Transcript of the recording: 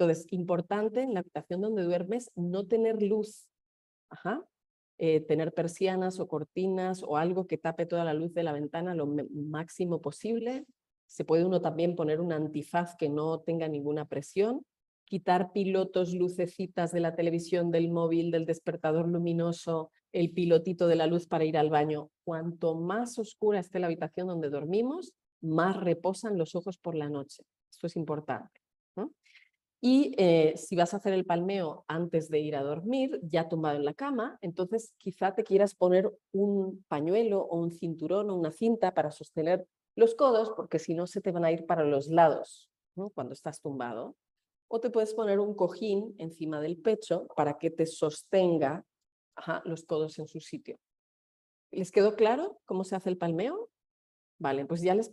Entonces, importante en la habitación donde duermes no tener luz, eh, tener persianas o cortinas o algo que tape toda la luz de la ventana lo máximo posible. Se puede uno también poner un antifaz que no tenga ninguna presión, quitar pilotos, lucecitas de la televisión, del móvil, del despertador luminoso, el pilotito de la luz para ir al baño. Cuanto más oscura esté la habitación donde dormimos, más reposan los ojos por la noche. Esto es importante. Y eh, si vas a hacer el palmeo antes de ir a dormir, ya tumbado en la cama, entonces quizá te quieras poner un pañuelo o un cinturón o una cinta para sostener los codos, porque si no se te van a ir para los lados cuando estás tumbado. O te puedes poner un cojín encima del pecho para que te sostenga los codos en su sitio. ¿Les quedó claro cómo se hace el palmeo? Vale, pues ya les